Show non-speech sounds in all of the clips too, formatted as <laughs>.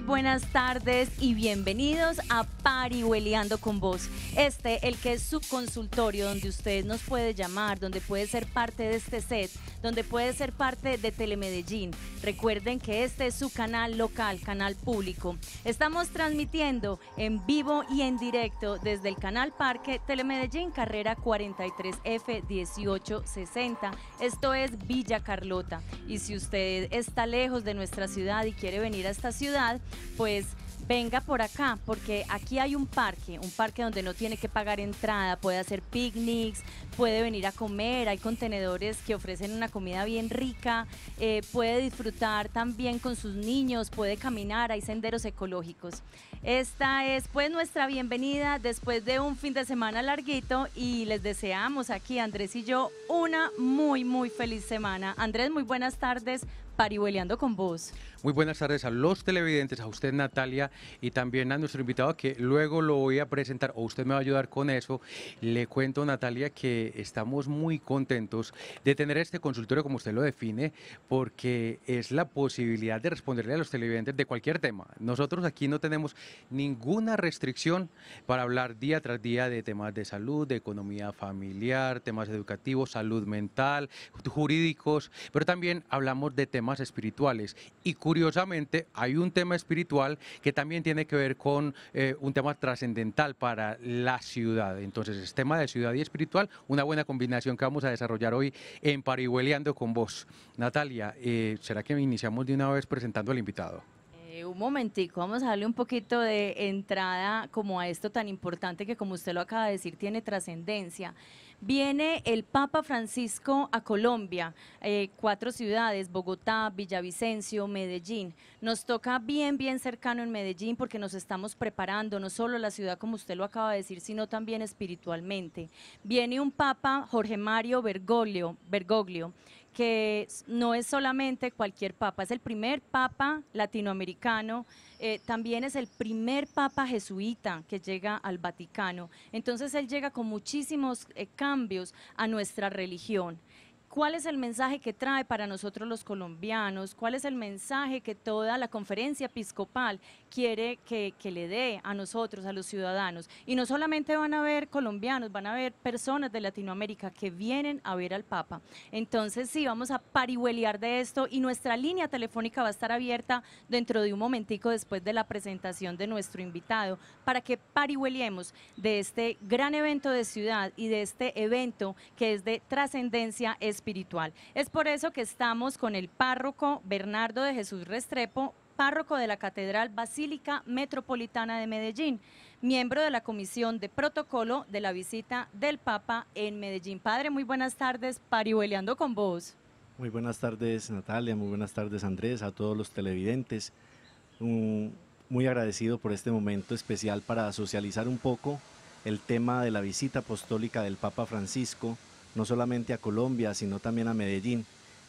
buenas tardes y bienvenidos a Parihueleando con Vos. Este, el que es su consultorio, donde usted nos puede llamar, donde puede ser parte de este set donde puede ser parte de Telemedellín. Recuerden que este es su canal local, canal público. Estamos transmitiendo en vivo y en directo desde el canal Parque Telemedellín, carrera 43F1860. Esto es Villa Carlota. Y si usted está lejos de nuestra ciudad y quiere venir a esta ciudad, pues venga por acá, porque aquí hay un parque, un parque donde no tiene que pagar entrada, puede hacer picnics, puede venir a comer, hay contenedores que ofrecen una comida bien rica, eh, puede disfrutar también con sus niños, puede caminar, hay senderos ecológicos. Esta es pues nuestra bienvenida después de un fin de semana larguito y les deseamos aquí Andrés y yo una muy muy feliz semana. Andrés, muy buenas tardes, Parihueleando con vos. Muy buenas tardes a los televidentes, a usted Natalia y también a nuestro invitado que luego lo voy a presentar o usted me va a ayudar con eso. Le cuento Natalia que estamos muy contentos de tener este consultorio como usted lo define porque es la posibilidad de responderle a los televidentes de cualquier tema. Nosotros aquí no tenemos ninguna restricción para hablar día tras día de temas de salud, de economía familiar, temas educativos, salud mental, jurídicos, pero también hablamos de temas espirituales. Y curiosamente hay un tema espiritual que también tiene que ver con eh, un tema trascendental para la ciudad. Entonces, es tema de ciudad y espiritual, una buena combinación que vamos a desarrollar hoy en Parihueleando con vos. Natalia, eh, ¿será que iniciamos de una vez presentando al invitado? Eh, un momentico, vamos a darle un poquito de entrada como a esto tan importante que como usted lo acaba de decir tiene trascendencia. Viene el Papa Francisco a Colombia, eh, cuatro ciudades, Bogotá, Villavicencio, Medellín. Nos toca bien, bien cercano en Medellín porque nos estamos preparando, no solo la ciudad como usted lo acaba de decir, sino también espiritualmente. Viene un Papa, Jorge Mario Bergoglio, Bergoglio que no es solamente cualquier papa, es el primer papa latinoamericano, eh, también es el primer papa jesuita que llega al Vaticano. Entonces él llega con muchísimos eh, cambios a nuestra religión. ¿Cuál es el mensaje que trae para nosotros los colombianos? ¿Cuál es el mensaje que toda la conferencia episcopal quiere que, le dé a nosotros, a los ciudadanos. Y no solamente van a ver colombianos, van a ver personas de Latinoamérica que vienen a ver al Papa. Entonces sí, vamos a parihuelear de esto y nuestra línea telefónica va a estar abierta dentro de un momentico después de la presentación de nuestro invitado para que parihueleemos de este gran evento de ciudad y de este evento que es de trascendencia espiritual. Es por eso que estamos con el párroco Bernardo de Jesús Restrepo, párroco de la Catedral Basílica Metropolitana de Medellín, miembro de la Comisión de Protocolo de la visita del Papa en Medellín. Padre, muy buenas tardes, parihueleando con vos. Muy buenas tardes Natalia, muy buenas tardes Andrés, a todos los televidentes. muy agradecido por este momento especial para socializar un poco el tema de la visita apostólica del Papa Francisco, no solamente a Colombia, sino también a Medellín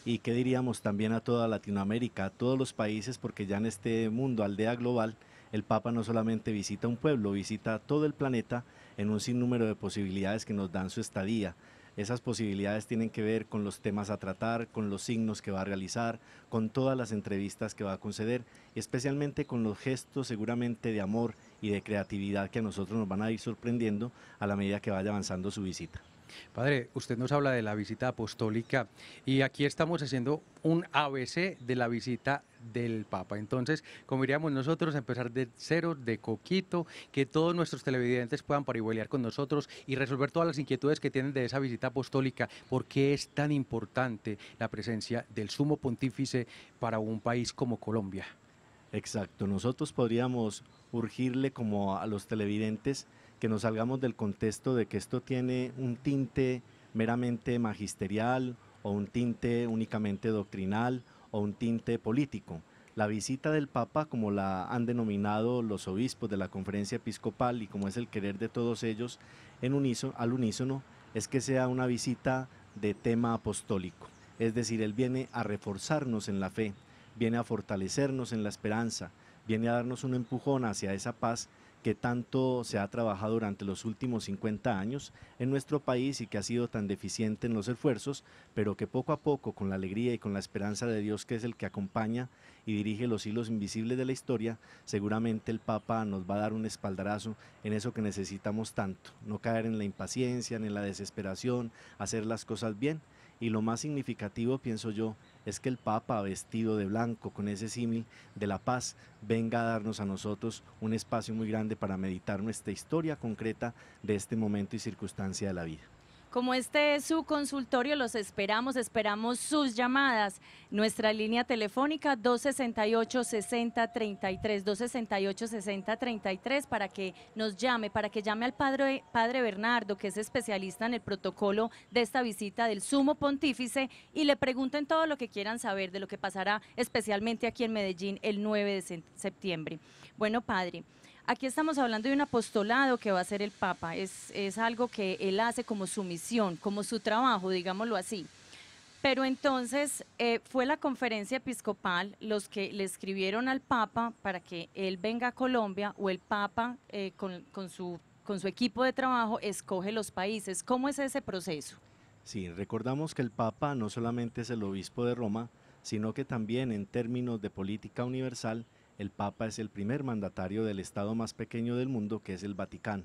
y qué diríamos también a toda Latinoamérica, a todos los países, porque ya en este mundo, aldea global, el Papa no solamente visita un pueblo, visita todo el planeta en un sinnúmero de posibilidades que nos dan su estadía. Esas posibilidades tienen que ver con los temas a tratar, con los signos que va a realizar, con todas las entrevistas que va a conceder y especialmente con los gestos seguramente de amor y de creatividad que a nosotros nos van a ir sorprendiendo a la medida que vaya avanzando su visita. Padre, usted nos habla de la visita apostólica y aquí estamos haciendo un ABC de la visita del Papa. Entonces, como iríamos nosotros, empezar de cero, de coquito, que todos nuestros televidentes puedan paribolear con nosotros y resolver todas las inquietudes que tienen de esa visita apostólica. ¿Por qué es tan importante la presencia del sumo pontífice para un país como Colombia? Exacto, nosotros podríamos urgirle como a los televidentes que nos salgamos del contexto de que esto tiene un tinte meramente magisterial o un tinte únicamente doctrinal o un tinte político. La visita del Papa, como la han denominado los obispos de la conferencia episcopal y como es el querer de todos ellos en al unísono, es que sea una visita de tema apostólico. Es decir, Él viene a reforzarnos en la fe, viene a fortalecernos en la esperanza, viene a darnos un empujón hacia esa paz que tanto se ha trabajado durante los últimos 50 años en nuestro país y que ha sido tan deficiente en los esfuerzos, pero que poco a poco, con la alegría y con la esperanza de Dios que es el que acompaña y dirige los hilos invisibles de la historia, seguramente el Papa nos va a dar un espaldarazo en eso que necesitamos tanto, no caer en la impaciencia, en la desesperación, hacer las cosas bien y lo más significativo, pienso yo, es que el Papa, vestido de blanco, con ese símil de la paz, venga a darnos a nosotros un espacio muy grande para meditar nuestra historia concreta de este momento y circunstancia de la vida. Como este es su consultorio, los esperamos, esperamos sus llamadas. Nuestra línea telefónica 268-6033, 268-6033 para que nos llame, para que llame al padre, padre Bernardo, que es especialista en el protocolo de esta visita del sumo pontífice, y le pregunten todo lo que quieran saber de lo que pasará especialmente aquí en Medellín el 9 de septiembre. Bueno, padre. Aquí estamos hablando de un apostolado que va a ser el Papa, es, algo que él hace como su misión, como su trabajo, digámoslo así. Pero entonces eh, fue la conferencia episcopal los que le escribieron al Papa para que él venga a Colombia o el Papa eh, con, su, con su equipo de trabajo escoge los países. ¿Cómo es ese proceso? Sí, recordamos que el Papa no solamente es el obispo de Roma, sino que también en términos de política universal el Papa es el primer mandatario del Estado más pequeño del mundo, que es el Vaticano.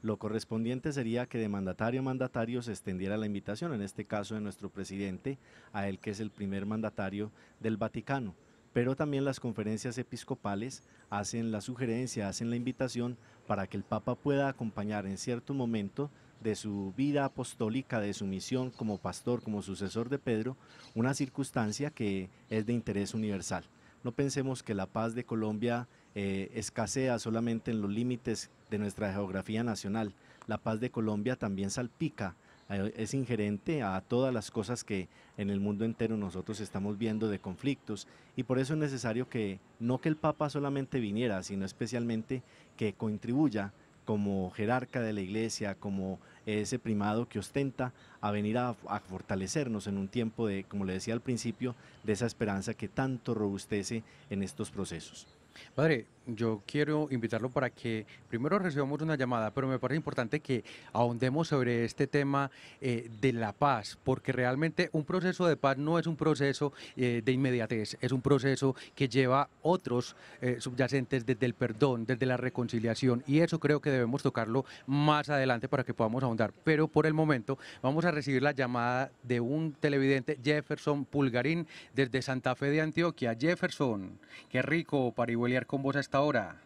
Lo correspondiente sería que de mandatario a mandatario se extendiera la invitación, en este caso de nuestro presidente, a él que es el primer mandatario del Vaticano. Pero también las conferencias episcopales hacen la sugerencia, hacen la invitación para que el Papa pueda acompañar en cierto momento de su vida apostólica, de su misión como pastor, como sucesor de Pedro, una circunstancia que es de interés universal no pensemos que la paz de Colombia eh, escasea solamente en los límites de nuestra geografía nacional. La paz de Colombia también salpica, eh, es inherente a todas las cosas que en el mundo entero nosotros estamos viendo de conflictos y por eso es necesario que no que el Papa solamente viniera, sino especialmente que contribuya como jerarca de la iglesia, como ese primado que ostenta a venir a, fortalecernos en un tiempo de, como le decía al principio, de esa esperanza que tanto robustece en estos procesos. Padre, yo quiero invitarlo para que primero recibamos una llamada, pero me parece importante que ahondemos sobre este tema eh, de la paz, porque realmente un proceso de paz no es un proceso eh, de inmediatez, es un proceso que lleva otros eh, subyacentes desde el perdón, desde la reconciliación, y eso creo que debemos tocarlo más adelante para que podamos ahondar. Pero por el momento vamos a recibir la llamada de un televidente, Jefferson Pulgarín, desde Santa Fe de Antioquia. Jefferson, qué rico para con vos este hora ahora?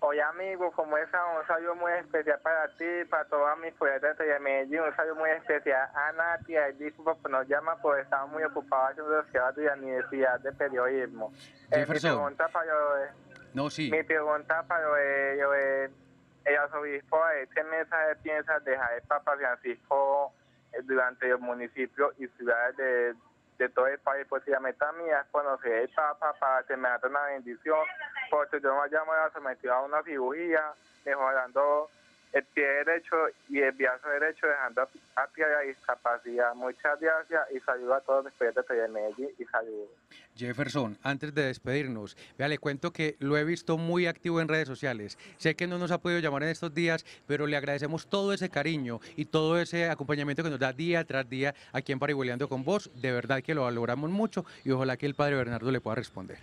Oye, amigo, como es un saludo muy especial para ti, para toda mi fuerza de Medellín, un saludo muy especial a Nati, a disculpa que pues, nos llama, porque estaba muy ocupados haciendo los de la Universidad de Periodismo. Eh, mi pregunta para ellos no, sí. Mi pregunta para yo, este piensas dejar el Papa Francisco eh, durante los municipios y ciudades de de todo el país, pues si la meta mía es conocer el para que me haga una bendición, porque yo me haya sometido a una cirugía, mejorando el pie derecho y el brazo derecho dejando hacia la discapacidad. Muchas gracias y saludo a todos los estudiantes de Medellín y Jefferson, antes de despedirnos, vea, le cuento que lo he visto muy activo en redes sociales. Sé que no nos ha podido llamar en estos días, pero le agradecemos todo ese cariño y todo ese acompañamiento que nos da día tras día aquí en Pariboleando con vos. De verdad que lo valoramos mucho y ojalá que el padre Bernardo le pueda responder.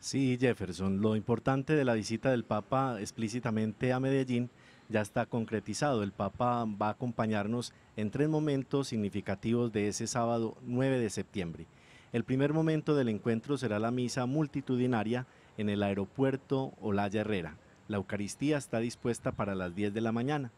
Sí, Jefferson, lo importante de la visita del Papa explícitamente a Medellín ya está concretizado. El Papa va a acompañarnos en tres momentos significativos de ese sábado 9 de septiembre. El primer momento del encuentro será la misa multitudinaria en el aeropuerto Olaya Herrera. La Eucaristía está dispuesta para las 10 de la mañana.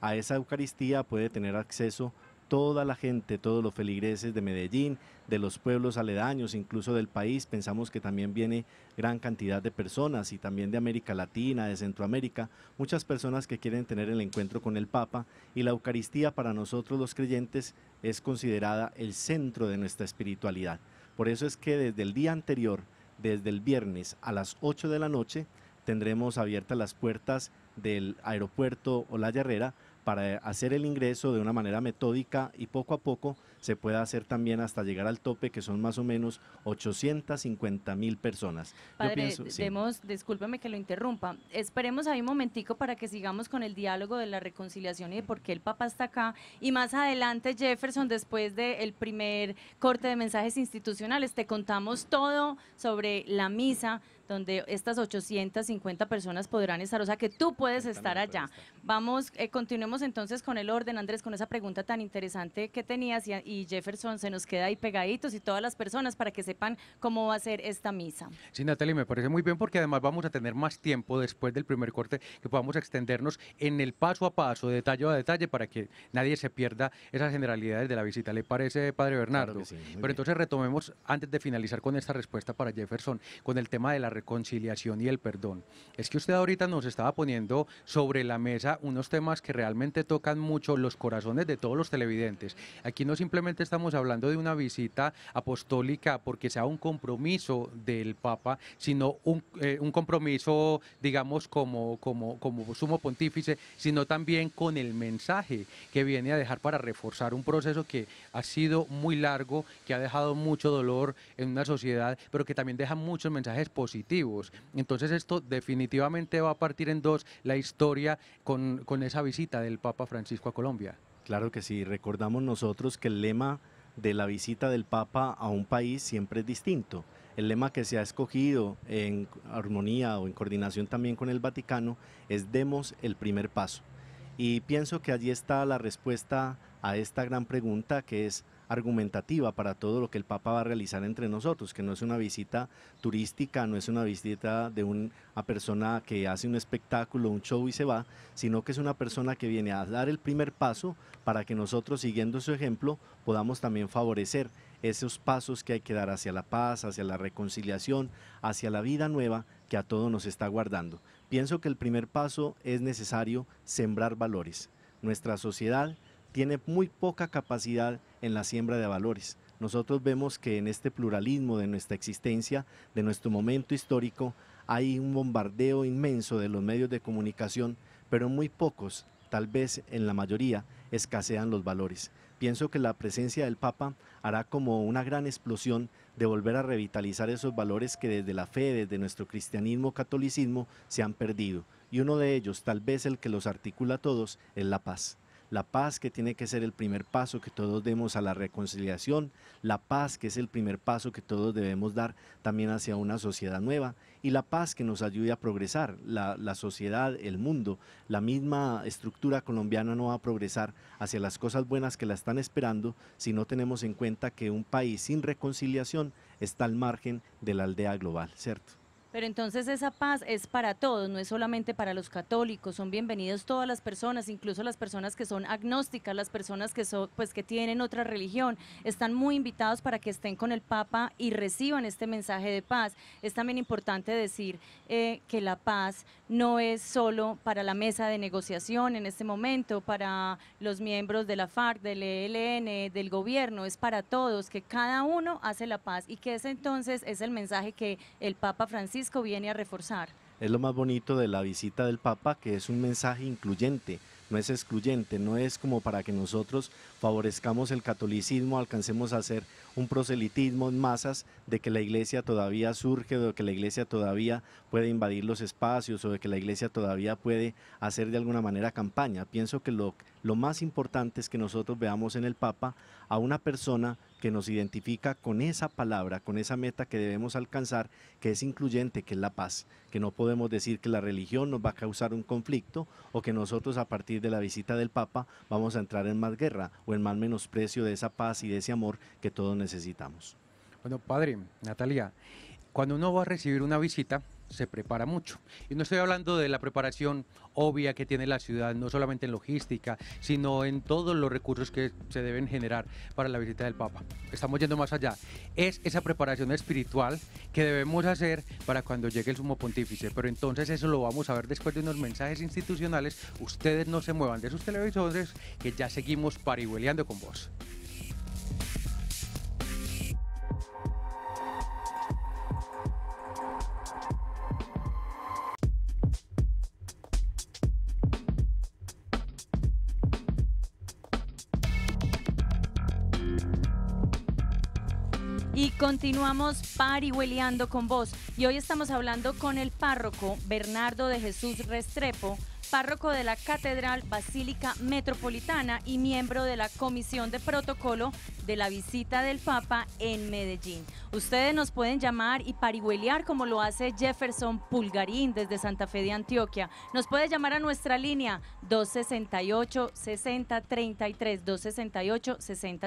A esa Eucaristía puede tener acceso toda la gente, todos los feligreses de Medellín, de los pueblos aledaños, incluso del país. Pensamos que también viene gran cantidad de personas y también de América Latina, de Centroamérica, muchas personas que quieren tener el encuentro con el Papa y la Eucaristía para nosotros los creyentes es considerada el centro de nuestra espiritualidad. Por eso es que desde el día anterior, desde el viernes a las 8 de la noche, tendremos abiertas las puertas del aeropuerto la Herrera para hacer el ingreso de una manera metódica y poco a poco se pueda hacer también hasta llegar al tope, que son más o menos 850 mil personas. Padre, Yo discúlpeme que lo interrumpa, esperemos ahí un momentico para que sigamos con el diálogo de la reconciliación y de por qué el Papa está acá. Y más adelante, Jefferson, después del primer corte de mensajes institucionales, te contamos todo sobre la misa, donde estas 850 personas podrán estar, o sea que tú puedes estar allá. Vamos, eh, continuemos entonces con el orden, Andrés, con esa pregunta tan interesante que tenías y, Jefferson se nos queda ahí pegaditos y todas las personas para que sepan cómo va a ser esta misa. Sí, Natalia, me parece muy bien porque además vamos a tener más tiempo después del primer corte que podamos extendernos en el paso a paso, detalle a detalle, para que nadie se pierda esas generalidades de la visita. ¿Le parece, Padre Bernardo? Pero entonces retomemos antes de finalizar con esta respuesta para Jefferson, con el tema de la reconciliación y el perdón. Es que usted ahorita nos estaba poniendo sobre la mesa unos temas que realmente tocan mucho los corazones de todos los televidentes. Aquí no simplemente estamos hablando de una visita apostólica porque sea un compromiso del Papa, sino un, eh, compromiso, digamos, como, como, como sumo pontífice, sino también con el mensaje que viene a dejar para reforzar un proceso que ha sido muy largo, que ha dejado mucho dolor en una sociedad, pero que también deja muchos mensajes positivos entonces esto definitivamente va a partir en dos la historia con, con esa visita del Papa Francisco a Colombia. Claro que sí, recordamos nosotros que el lema de la visita del Papa a un país siempre es distinto. El lema que se ha escogido en armonía o en coordinación también con el Vaticano es demos el primer paso. Y pienso que allí está la respuesta a esta gran pregunta que es argumentativa para todo lo que el Papa va a realizar entre nosotros, que no es una visita turística, no es una visita de una persona que hace un espectáculo, un show y se va, sino que es una persona que viene a dar el primer paso para que nosotros, siguiendo su ejemplo, podamos también favorecer esos pasos que hay que dar hacia la paz, hacia la reconciliación, hacia la vida nueva que a todos nos está guardando. Pienso que el primer paso es necesario sembrar valores. Nuestra sociedad tiene muy poca capacidad en la siembra de valores. Nosotros vemos que en este pluralismo de nuestra existencia, de nuestro momento histórico, hay un bombardeo inmenso de los medios de comunicación, pero muy pocos, tal vez en la mayoría, escasean los valores. Pienso que la presencia del Papa hará como una gran explosión de volver a revitalizar esos valores que desde la fe, desde nuestro cristianismo, catolicismo, se han perdido. Y uno de ellos, tal vez el que los articula a todos, es la paz la paz que tiene que ser el primer paso que todos demos a la reconciliación, la paz que es el primer paso que todos debemos dar también hacia una sociedad nueva y la paz que nos ayude a progresar, la, sociedad, el mundo, la misma estructura colombiana no va a progresar hacia las cosas buenas que la están esperando si no tenemos en cuenta que un país sin reconciliación está al margen de la aldea global, ¿cierto? Pero entonces esa paz es para todos, no es solamente para los católicos, son bienvenidos todas las personas, incluso las personas que son agnósticas, las personas que son pues que tienen otra religión, están muy invitados para que estén con el Papa y reciban este mensaje de paz. Es también importante decir eh, que la paz no es solo para la mesa de negociación en este momento, para los miembros de la FARC, del ELN, del gobierno, es para todos, que cada uno hace la paz y que ese entonces es el mensaje que el Papa Francisco viene a reforzar. Es lo más bonito de la visita del Papa, que es un mensaje incluyente, no es excluyente, no es como para que nosotros favorezcamos el catolicismo, alcancemos a hacer un proselitismo en masas de que la iglesia todavía surge, de que la iglesia todavía puede invadir los espacios o de que la iglesia todavía puede hacer de alguna manera campaña. Pienso que lo, lo más importante es que nosotros veamos en el Papa a una persona que nos identifica con esa palabra, con esa meta que debemos alcanzar, que es incluyente, que es la paz, que no podemos decir que la religión nos va a causar un conflicto o que nosotros a partir de la visita del Papa vamos a entrar en más guerra el mal menosprecio de esa paz y de ese amor que todos necesitamos. Bueno, padre, Natalia, cuando uno va a recibir una visita, se prepara mucho. Y no estoy hablando de la preparación obvia que tiene la ciudad, no solamente en logística, sino en todos los recursos que se deben generar para la visita del Papa. Estamos yendo más allá. Es esa preparación espiritual que debemos hacer para cuando llegue el sumo pontífice. Pero entonces eso lo vamos a ver después de unos mensajes institucionales. Ustedes no se muevan de sus televisores, que ya seguimos parihueleando con vos. Continuamos parihueleando con vos y hoy estamos hablando con el párroco Bernardo de Jesús Restrepo párroco de la Catedral Basílica Metropolitana y miembro de la Comisión de Protocolo de la visita del Papa en Medellín. Ustedes nos pueden llamar y parihuelear como lo hace Jefferson Pulgarín desde Santa Fe de Antioquia. Nos puede llamar a nuestra línea 268-6033, 268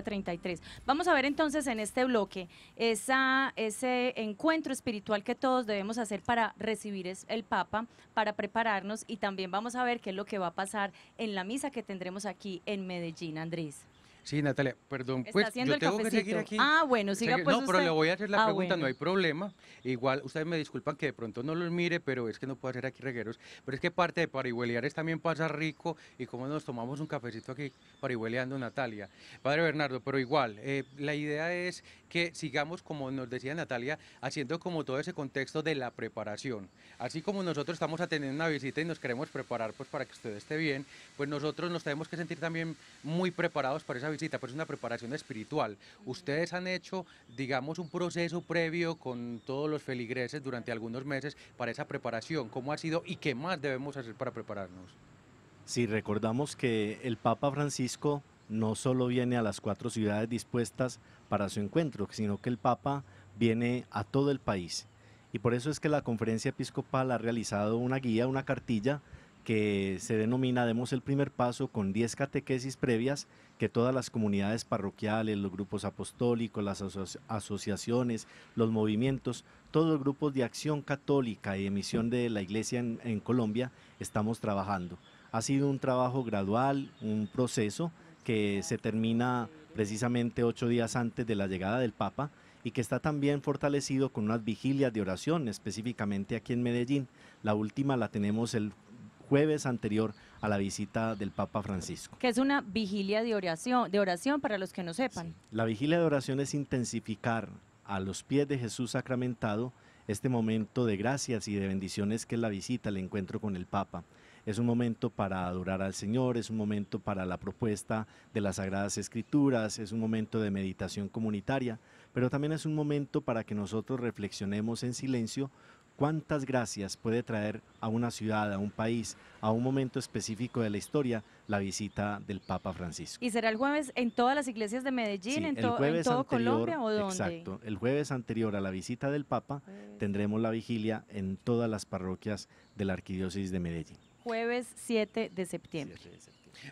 33. Vamos a ver entonces en este bloque ese encuentro espiritual que todos debemos hacer para recibir el Papa, para prepararnos y también vamos a ver qué es lo que va a pasar en la misa que tendremos aquí en Medellín, Andrés. Sí, Natalia, perdón, pues yo tengo que seguir aquí. Ah, bueno, siga pues No, pero le voy a hacer la ah, pregunta, no hay problema. Igual, ustedes me disculpan que de pronto no los mire, pero es que no puedo hacer aquí regueros. Pero es que parte de es también pasa rico y cómo nos tomamos un cafecito aquí parihueleando, Natalia. Padre Bernardo, pero igual, eh, la idea es que sigamos, como nos decía Natalia, haciendo como todo ese contexto de la preparación. Así como nosotros estamos atendiendo una visita y nos queremos preparar pues para que usted esté bien, pues nosotros nos tenemos que sentir también muy preparados para esa visita, pues es una preparación espiritual. Ustedes han hecho, digamos, un proceso previo con todos los feligreses durante algunos meses para esa preparación. ¿Cómo ha sido y qué más debemos hacer para prepararnos? Si recordamos que el Papa Francisco no solo viene a las cuatro ciudades dispuestas para su encuentro, sino que el Papa viene a todo el país. Y por eso es que la conferencia episcopal ha realizado una guía, una cartilla que se denomina Demos el primer paso con 10 catequesis previas que todas las comunidades parroquiales, los grupos apostólicos, las asociaciones, los movimientos, todos los grupos de acción católica y de misión de la Iglesia en, en Colombia estamos trabajando. Ha sido un trabajo gradual, un proceso que se termina precisamente ocho días antes de la llegada del Papa y que está también fortalecido con unas vigilias de oración, específicamente aquí en Medellín. La última la tenemos el jueves anterior a la visita del Papa Francisco. Que es una vigilia de oración, de oración para los que no sepan. La vigilia de oración es intensificar a los pies de Jesús sacramentado este momento de gracias y de bendiciones que es la visita, el encuentro con el Papa. Es un momento para adorar al Señor, es un momento para la propuesta de las Sagradas Escrituras, es un momento de meditación comunitaria, pero también es un momento para que nosotros reflexionemos en silencio cuántas gracias puede traer a una ciudad, a un país, a un momento específico de la historia la visita del Papa Francisco. ¿Y será el jueves en todas las iglesias de Medellín, en, todo Colombia o dónde? Exacto, el jueves anterior a la visita del Papa tendremos la vigilia en todas las parroquias de la Arquidiócesis de Medellín. Jueves 7 de septiembre.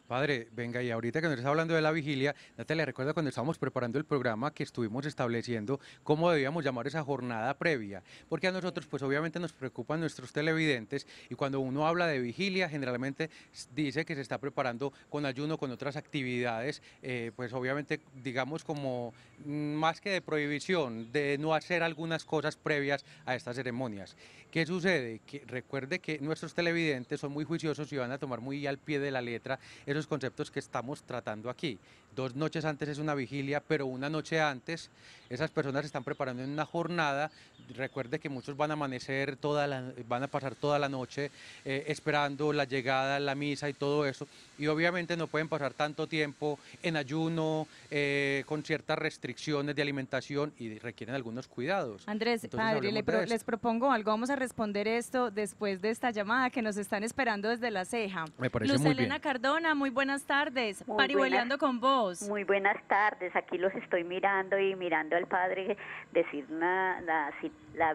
Padre, venga, y ahorita que nos está hablando de la vigilia, Natalia, recuerda cuando estábamos preparando el programa que estuvimos estableciendo cómo debíamos llamar esa jornada previa, porque a nosotros pues obviamente nos preocupan nuestros televidentes y cuando uno habla de vigilia generalmente dice que se está preparando con ayuno, con otras actividades, eh, pues obviamente digamos como mm, más que de prohibición, de no hacer algunas cosas previas a estas ceremonias. ¿Qué sucede? Que recuerde que nuestros televidentes son muy juiciosos y van a tomar muy al pie de la letra esos conceptos que estamos tratando aquí dos noches antes es una vigilia, pero una noche antes esas personas se están preparando en una jornada. Recuerde que muchos van a amanecer, toda la, van a pasar toda la noche eh, esperando la llegada, la misa y todo eso. Y obviamente no pueden pasar tanto tiempo en ayuno, eh, con ciertas restricciones de alimentación y requieren algunos cuidados. Andrés, padre, les propongo algo. Vamos a responder esto después de esta llamada que nos están esperando desde la ceja. Me Luz Elena Cardona, muy buenas tardes. Pariboleando con vos. Muy buenas tardes, aquí los estoy mirando y mirando al Padre decir la,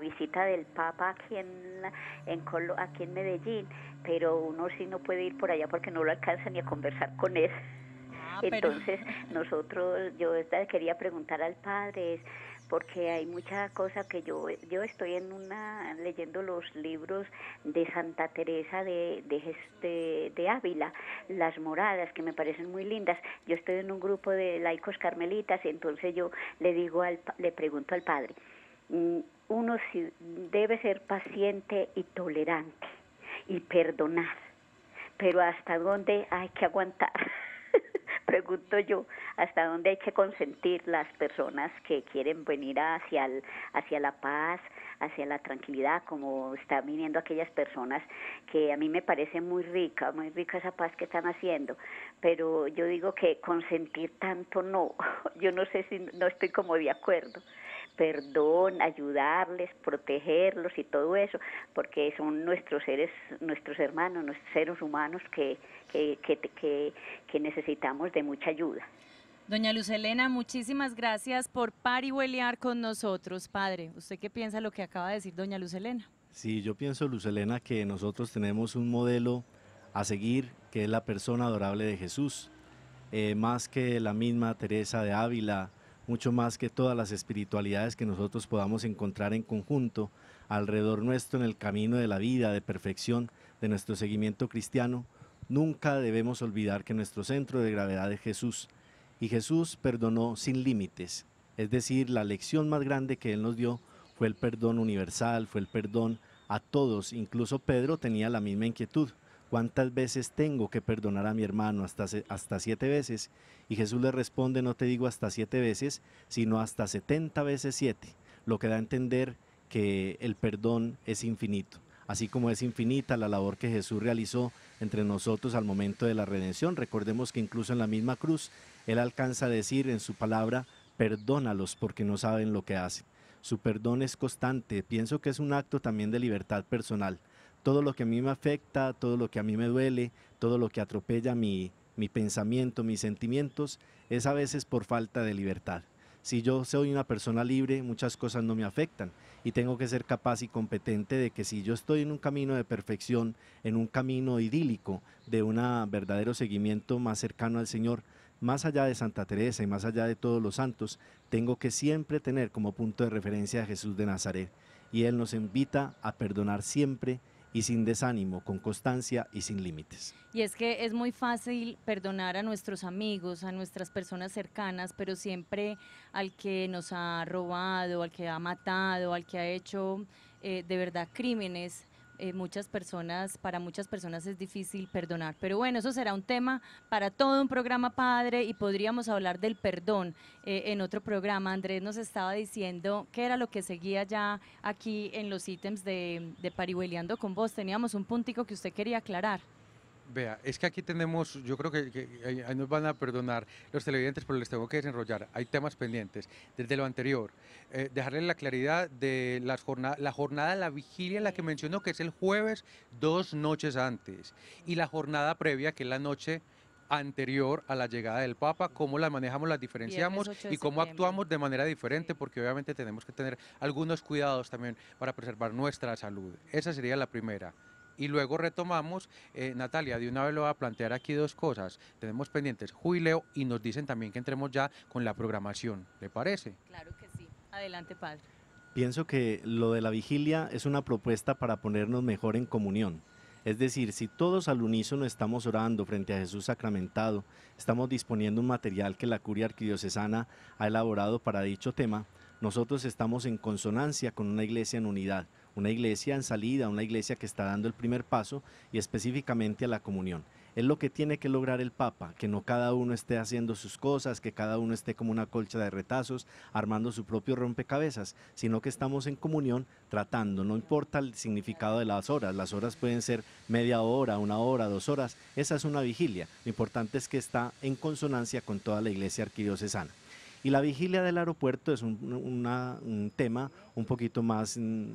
visita del Papa aquí en, aquí en Medellín, pero uno sí no puede ir por allá porque no lo alcanza ni a conversar con él. Ah, Entonces nosotros, yo quería preguntar al Padre, porque hay mucha cosa que yo yo estoy en una leyendo los libros de Santa Teresa de de, este, de Ávila, las moradas que me parecen muy lindas. Yo estoy en un grupo de laicos carmelitas y entonces yo le digo al le pregunto al padre, mm, uno debe ser paciente y tolerante y perdonar, pero hasta dónde hay que aguantar. <laughs> <laughs> pregunto yo, ¿hasta dónde hay que consentir las personas que quieren venir hacia, hacia la paz, hacia la tranquilidad, como están viniendo aquellas personas que a mí me parece muy rica, muy rica esa paz que están haciendo, pero yo digo que consentir tanto no, <laughs> yo no sé si no estoy como de acuerdo perdón, ayudarles, protegerlos y todo eso, porque son nuestros seres, nuestros hermanos, nuestros seres humanos que, que, necesitamos de mucha ayuda. Doña Luz Elena, muchísimas gracias por parihuelear con nosotros, padre. ¿Usted qué piensa lo que acaba de decir doña Luz Elena? Sí, yo pienso, Luz Elena, que nosotros tenemos un modelo a seguir, que es la persona adorable de Jesús, eh, más que la misma Teresa de Ávila, mucho más que todas las espiritualidades que nosotros podamos encontrar en conjunto alrededor nuestro en el camino de la vida, de perfección, de nuestro seguimiento cristiano, nunca debemos olvidar que nuestro centro de gravedad es Jesús. Y Jesús perdonó sin límites. Es decir, la lección más grande que Él nos dio fue el perdón universal, fue el perdón a todos. Incluso Pedro tenía la misma inquietud. ¿cuántas veces tengo que perdonar a mi hermano? Hasta, hasta siete veces. Y Jesús le responde, no te digo hasta siete veces, sino hasta setenta veces siete, lo que da a entender que el perdón es infinito. Así como es infinita la labor que Jesús realizó entre nosotros al momento de la redención. Recordemos que incluso en la misma cruz, Él alcanza a decir en su palabra, perdónalos porque no saben lo que hacen. Su perdón es constante. Pienso que es un acto también de libertad personal todo lo que a mí me afecta, todo lo que a mí me duele, todo lo que atropella mi, mi pensamiento, mis sentimientos, es a veces por falta de libertad. Si yo soy una persona libre, muchas cosas no me afectan y tengo que ser capaz y competente de que si yo estoy en un camino de perfección, en un camino idílico de un verdadero seguimiento más cercano al Señor, más allá de Santa Teresa y más allá de todos los santos, tengo que siempre tener como punto de referencia a Jesús de Nazaret. Y Él nos invita a perdonar siempre y sin desánimo, con constancia y sin límites. Y es que es muy fácil perdonar a nuestros amigos, a nuestras personas cercanas, pero siempre al que nos ha robado, al que ha matado, al que ha hecho eh, de verdad crímenes, eh, muchas personas, para muchas personas es difícil perdonar. Pero bueno, eso será un tema para todo un programa padre y podríamos hablar del perdón eh, en otro programa. Andrés nos estaba diciendo qué era lo que seguía ya aquí en los ítems de, de Parihueleando con vos. Teníamos un puntico que usted quería aclarar. Vea, es que aquí tenemos, yo creo que, nos van a perdonar los televidentes, pero les tengo que desenrollar. Hay temas pendientes, desde lo anterior. Eh, dejarles la claridad de las jornada, la jornada, la vigilia, la que mencionó, que es el jueves, dos noches antes. Y la jornada previa, que es la noche anterior a la llegada del Papa, cómo la manejamos, la diferenciamos y cómo actuamos de manera diferente, porque obviamente tenemos que tener algunos cuidados también para preservar nuestra salud. Esa sería la primera y luego retomamos, eh, Natalia, de una vez lo voy a plantear aquí dos cosas. Tenemos pendientes jubileo y nos dicen también que entremos ya con la programación, ¿le parece? Claro que sí. Adelante, padre. Pienso que lo de la vigilia es una propuesta para ponernos mejor en comunión. Es decir, si todos al unísono estamos orando frente a Jesús sacramentado, estamos disponiendo un material que la Curia Arquidiocesana ha elaborado para dicho tema, nosotros estamos en consonancia con una iglesia en unidad una iglesia en salida, una iglesia que está dando el primer paso y específicamente a la comunión. Es lo que tiene que lograr el Papa, que no cada uno esté haciendo sus cosas, que cada uno esté como una colcha de retazos, armando su propio rompecabezas, sino que estamos en comunión tratando, no importa el significado de las horas, las horas pueden ser media hora, una hora, dos horas, esa es una vigilia, lo importante es que está en consonancia con toda la iglesia arquidiocesana. Y la vigilia del aeropuerto es un, tema un poquito más mm,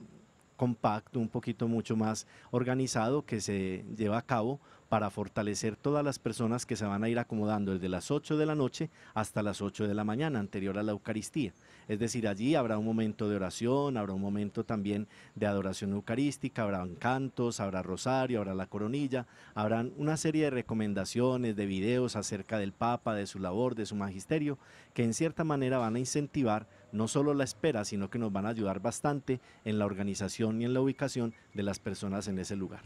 compacto, un poquito mucho más organizado que se lleva a cabo para fortalecer todas las personas que se van a ir acomodando desde las 8 de la noche hasta las 8 de la mañana, anterior a la Eucaristía. Es decir, allí habrá un momento de oración, habrá un momento también de adoración eucarística, habrán cantos, habrá rosario, habrá la coronilla, habrán una serie de recomendaciones, de videos acerca del Papa, de su labor, de su magisterio, que en cierta manera van a incentivar no solo la espera, sino que nos van a ayudar bastante en la organización y en la ubicación de las personas en ese lugar.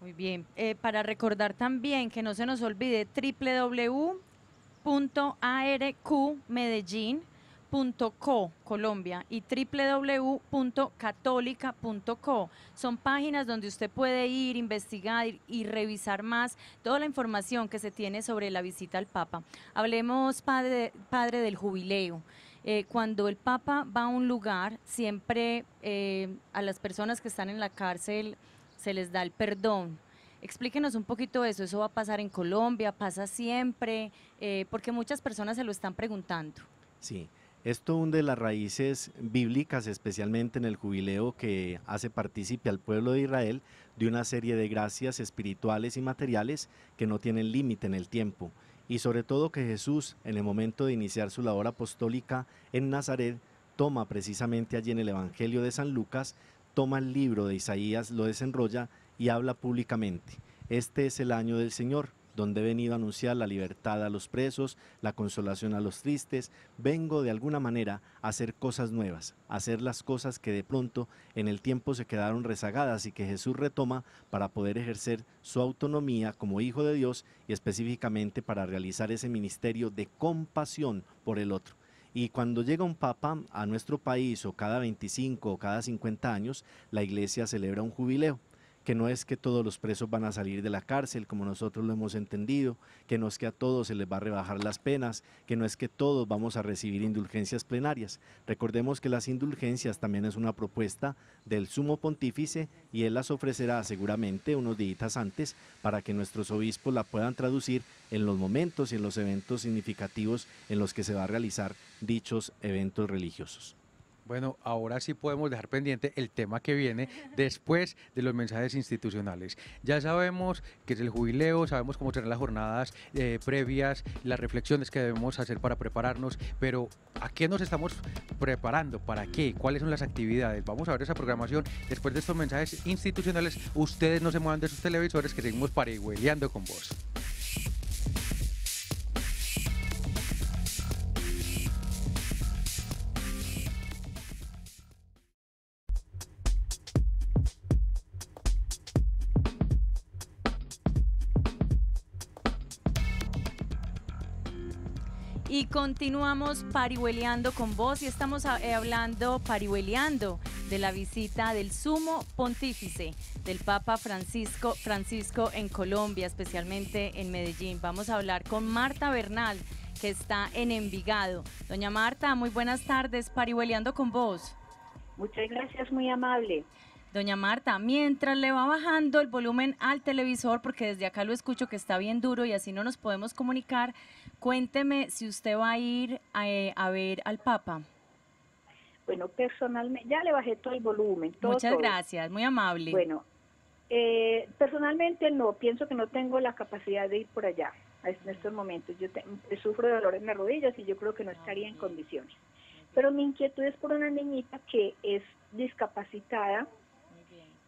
Muy bien, eh, para recordar también que no se nos olvide www.arqmedellin.co, Colombia y www.católica.co. Son páginas donde usted puede ir, investigar y revisar más toda la información que se tiene sobre la visita al Papa. Hablemos, padre, padre del jubileo. Eh, cuando el Papa va a un lugar, siempre eh, a las personas que están en la cárcel se les da el perdón. Explíquenos un poquito eso, eso va a pasar en Colombia, pasa siempre, eh, porque muchas personas se lo están preguntando. Sí, esto hunde las raíces bíblicas, especialmente en el jubileo que hace partícipe al pueblo de Israel de una serie de gracias espirituales y materiales que no tienen límite en el tiempo y sobre todo que Jesús, en el momento de iniciar su labor apostólica en Nazaret, toma precisamente allí en el Evangelio de San Lucas, toma el libro de Isaías, lo desenrolla y habla públicamente. Este es el año del Señor, donde he venido a anunciar la libertad a los presos, la consolación a los tristes, vengo de alguna manera a hacer cosas nuevas, a hacer las cosas que de pronto en el tiempo se quedaron rezagadas y que Jesús retoma para poder ejercer su autonomía como hijo de Dios y específicamente para realizar ese ministerio de compasión por el otro. Y cuando llega un papa a nuestro país o cada 25 o cada 50 años, la iglesia celebra un jubileo que no es que todos los presos van a salir de la cárcel, como nosotros lo hemos entendido, que no es que a todos se les va a rebajar las penas, que no es que todos vamos a recibir indulgencias plenarias. Recordemos que las indulgencias también es una propuesta del sumo pontífice y él las ofrecerá seguramente unos días antes para que nuestros obispos la puedan traducir en los momentos y en los eventos significativos en los que se va a realizar dichos eventos religiosos. Bueno, ahora sí podemos dejar pendiente el tema que viene después de los mensajes institucionales. Ya sabemos que es el jubileo, sabemos cómo serán las jornadas eh, previas, las reflexiones que debemos hacer para prepararnos, pero ¿a qué nos estamos preparando? ¿Para qué? ¿Cuáles son las actividades? Vamos a ver esa programación. Después de estos mensajes institucionales, ustedes no se muevan de sus televisores que seguimos parihueleando con vos. Continuamos parihueleando con vos y estamos eh, hablando parihueleando de la visita del sumo pontífice del Papa Francisco, Francisco en Colombia, especialmente en Medellín. Vamos a hablar con Marta Bernal, que está en Envigado. Doña Marta, muy buenas tardes, parihueleando con vos. Muchas gracias, muy amable. Doña Marta, mientras le va bajando el volumen al televisor, porque desde acá lo escucho que está bien duro y así no nos podemos comunicar, cuénteme si usted va a ir eh, a, ver al Papa. Bueno, personalmente, ya le bajé todo el volumen. Muchas gracias, muy amable. Bueno, eh, personalmente no, pienso que no tengo la capacidad de ir por allá en estos momentos. Yo eh, sufro de dolor en las rodillas y yo creo que no estaría en condiciones. Pero mi inquietud es por una niñita que es discapacitada,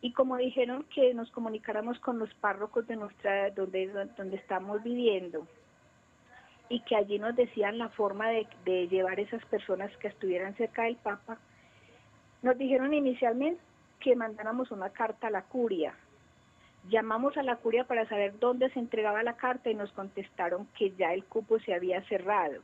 y como dijeron que nos comunicáramos con los párrocos de nuestra donde donde estamos viviendo y que allí nos decían la forma de, de llevar esas personas que estuvieran cerca del Papa, nos dijeron inicialmente que mandáramos una carta a la curia. Llamamos a la curia para saber dónde se entregaba la carta y nos contestaron que ya el cupo se había cerrado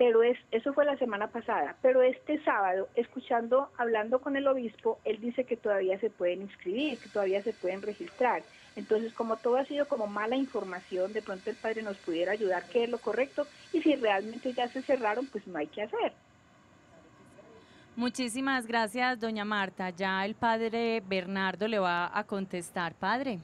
pero es, eso fue la semana pasada, pero este sábado, escuchando, hablando con el obispo, él dice que todavía se pueden inscribir, que todavía se pueden registrar. Entonces, como todo ha sido como mala información, de pronto el padre nos pudiera ayudar, qué es lo correcto, y si realmente ya se cerraron, pues no hay que hacer. Muchísimas gracias, doña Marta. Ya el padre Bernardo le va a contestar, padre.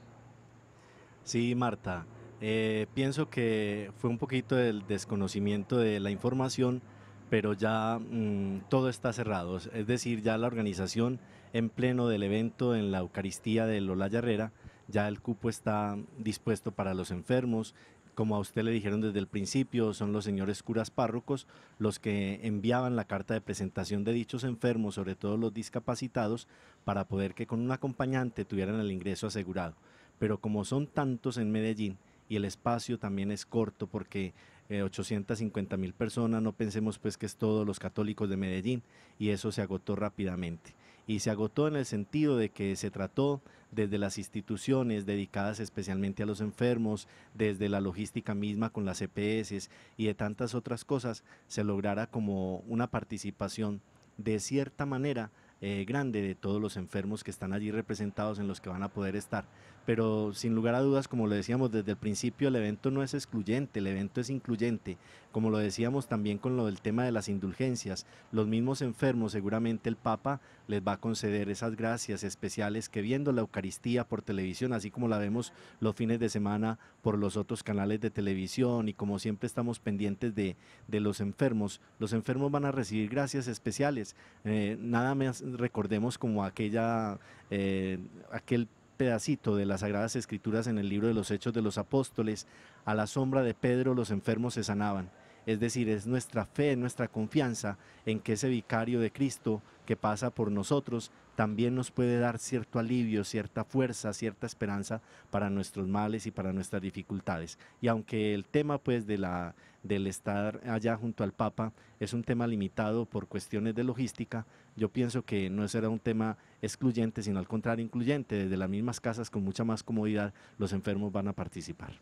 Sí, Marta. Eh, pienso que fue un poquito el desconocimiento de la información, pero ya mm, todo está cerrado. Es decir, ya la organización en pleno del evento en la Eucaristía de Lola Herrera, ya el cupo está dispuesto para los enfermos. Como a usted le dijeron desde el principio, son los señores curas párrocos los que enviaban la carta de presentación de dichos enfermos, sobre todo los discapacitados, para poder que con un acompañante tuvieran el ingreso asegurado. Pero como son tantos en Medellín, y el espacio también es corto porque 850 eh, mil personas, no pensemos pues que es todos los católicos de Medellín y eso se agotó rápidamente. Y se agotó en el sentido de que se trató desde las instituciones dedicadas especialmente a los enfermos, desde la logística misma con las EPS y de tantas otras cosas, se lograra como una participación de cierta manera eh, grande de todos los enfermos que están allí representados en los que van a poder estar pero sin lugar a dudas, como lo decíamos desde el principio, el evento no es excluyente, el evento es incluyente, como lo decíamos también con lo del tema de las indulgencias, los mismos enfermos seguramente el Papa les va a conceder esas gracias especiales que viendo la Eucaristía por televisión, así como la vemos los fines de semana por los otros canales de televisión y como siempre estamos pendientes de, los enfermos, los enfermos van a recibir gracias especiales, eh, nada más recordemos como aquella, eh, aquel pedacito de las Sagradas Escrituras en el libro de los Hechos de los Apóstoles, a la sombra de Pedro los enfermos se sanaban. Es decir, es nuestra fe, nuestra confianza en que ese vicario de Cristo que pasa por nosotros también nos puede dar cierto alivio, cierta fuerza, cierta esperanza para nuestros males y para nuestras dificultades. Y aunque el tema pues de la, del estar allá junto al Papa es un tema limitado por cuestiones de logística, yo pienso que no será un tema excluyente, sino al contrario incluyente. Desde las mismas casas con mucha más comodidad los enfermos van a participar.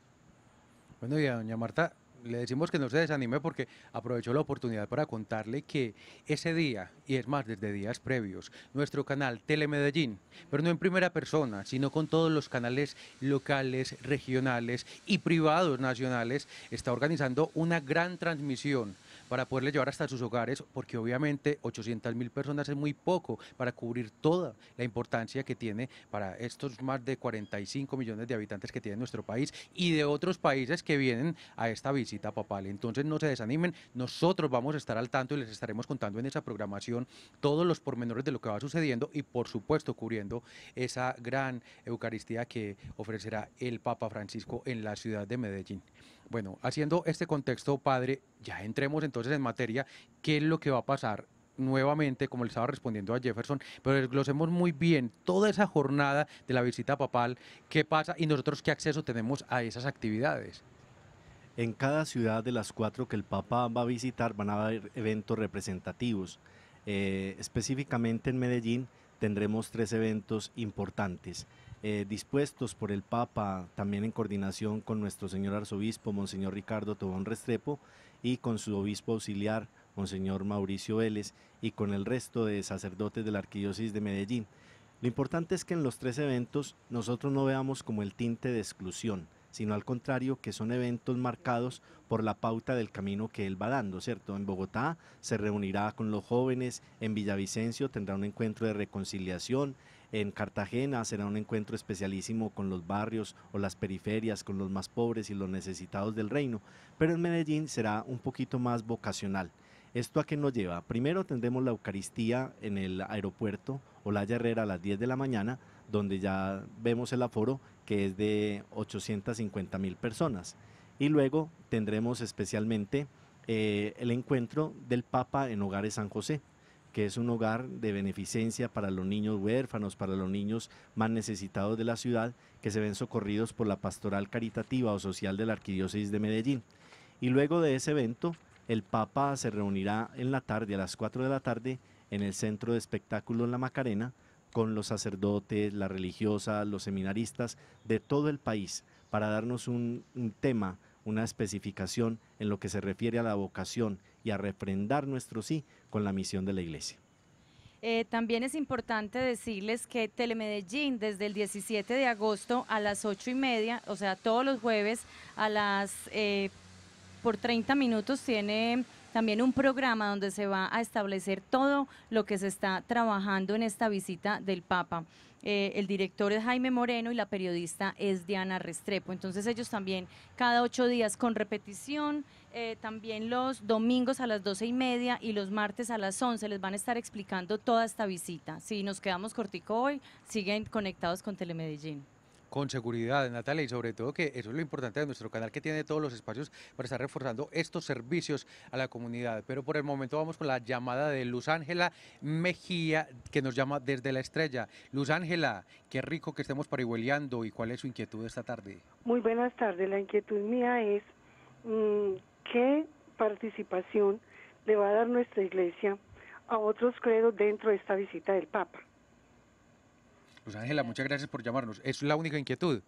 Bueno, y doña Marta, le decimos que no se desanime porque aprovechó la oportunidad para contarle que ese día, y es más, desde días previos, nuestro canal Telemedellín, pero no en primera persona, sino con todos los canales locales, regionales y privados nacionales, está organizando una gran transmisión para poderle llevar hasta sus hogares, porque obviamente 800 mil personas es muy poco para cubrir toda la importancia que tiene para estos más de 45 millones de habitantes que tiene nuestro país y de otros países que vienen a esta visita papal. Entonces no se desanimen, nosotros vamos a estar al tanto y les estaremos contando en esa programación todos los pormenores de lo que va sucediendo y por supuesto cubriendo esa gran Eucaristía que ofrecerá el Papa Francisco en la ciudad de Medellín. Bueno, haciendo este contexto, padre, ya entremos entonces en materia, ¿qué es lo que va a pasar? nuevamente, como le estaba respondiendo a Jefferson, pero desglosemos muy bien toda esa jornada de la visita papal, qué pasa y nosotros qué acceso tenemos a esas actividades. En cada ciudad de las cuatro que el Papa va a visitar van a haber eventos representativos. Eh, específicamente en Medellín tendremos tres eventos importantes. Eh, dispuestos por el Papa, también en coordinación con nuestro señor arzobispo, Monseñor Ricardo Tobón Restrepo, y con su obispo auxiliar, Monseñor Mauricio Vélez, y con el resto de sacerdotes de la Arquidiócesis de Medellín. Lo importante es que en los tres eventos nosotros no veamos como el tinte de exclusión, sino al contrario, que son eventos marcados por la pauta del camino que él va dando, ¿cierto? En Bogotá se reunirá con los jóvenes, en Villavicencio tendrá un encuentro de reconciliación, en Cartagena será un encuentro especialísimo con los barrios o las periferias, con los más pobres y los necesitados del reino, pero en Medellín será un poquito más vocacional. ¿Esto a qué nos lleva? Primero tendremos la Eucaristía en el aeropuerto o la Herrera a las 10 de la mañana, donde ya vemos el aforo que es de 850 mil personas. Y luego tendremos especialmente eh, el encuentro del Papa en Hogares San José, que es un hogar de beneficencia para los niños huérfanos, para los niños más necesitados de la ciudad, que se ven socorridos por la pastoral caritativa o social de la Arquidiócesis de Medellín. Y luego de ese evento, el Papa se reunirá en la tarde, a las 4 de la tarde, en el Centro de Espectáculos La Macarena, con los sacerdotes, la religiosas, los seminaristas de todo el país, para darnos un, un tema, una especificación en lo que se refiere a la vocación y a refrendar nuestro sí con la misión de la iglesia. Eh, también es importante decirles que Telemedellín desde el 17 de agosto a las ocho y media, o sea, todos los jueves a las eh, por 30 minutos tiene también un programa donde se va a establecer todo lo que se está trabajando en esta visita del Papa. Eh, el director es Jaime Moreno y la periodista es Diana Restrepo. Entonces ellos también cada ocho días con repetición eh, también los domingos a las 12 y media y los martes a las 11 les van a estar explicando toda esta visita. Si nos quedamos cortico hoy, siguen conectados con Telemedellín. Con seguridad, Natalia, y sobre todo que eso es lo importante de nuestro canal, que tiene todos los espacios para estar reforzando estos servicios a la comunidad. Pero por el momento vamos con la llamada de Luz Ángela Mejía, que nos llama desde la estrella. Luz Ángela, qué rico que estemos parihueleando y cuál es su inquietud esta tarde. Muy buenas tardes, la inquietud mía es mm, qué participación le va a dar nuestra iglesia a otros credos dentro de esta visita del Papa. Pues Ángela, muchas gracias por llamarnos. Es la única inquietud.